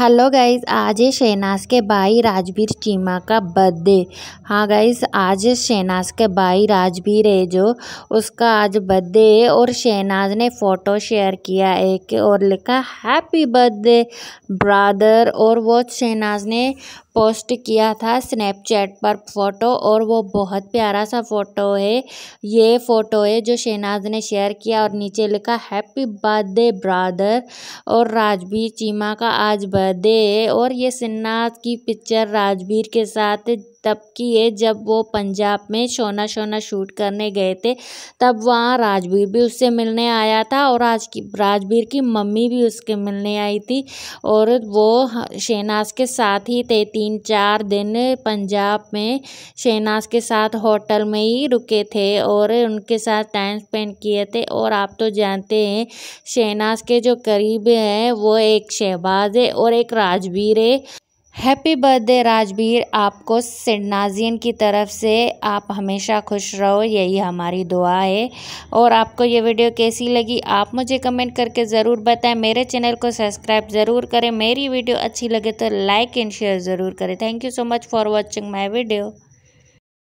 hello guys आज है शहनाज के भाई राजवीर चीमा का बर्थडे हाँ गाइस आज शहनाज के भाई राजवीर हाँ है जो उसका आज बर्थडे है और शहनाज ने फ़ोटो शेयर किया एक और लिखा हैप्पी बर्थडे ब्रदर और वो शहनाज ने पोस्ट किया था स्नैपचैट पर फ़ोटो और वो बहुत प्यारा सा फ़ोटो है ये फ़ोटो है जो शहनाज ने शेयर किया और नीचे लिखा हैप्पी बर्थडे ब्रादर और राजवीर चीमा का आज बर्थडे है और ये शहनाज की पिक्चर राजवीर के साथ तब की है जब वो पंजाब में सोना सोना शूट करने गए थे तब वहाँ राजवीर भी उससे मिलने आया था और आज की राजवीर की मम्मी भी उसके मिलने आई थी और वो शहनाज के साथ ही थे तीन चार दिन पंजाब में शहनाज के साथ होटल में ही रुके थे और उनके साथ टाइम स्पेंड किए थे और आप तो जानते हैं शहनाज के जो करीब हैं वो एक शहबाज है और एक राजवीर है हैप्पी बर्थडे राजबीर आपको सिडनाजियन की तरफ से आप हमेशा खुश रहो यही हमारी दुआ है और आपको ये वीडियो कैसी लगी आप मुझे कमेंट करके ज़रूर बताएं मेरे चैनल को सब्सक्राइब ज़रूर करें मेरी वीडियो अच्छी लगे तो लाइक एंड शेयर ज़रूर करें thank you so much for watching my video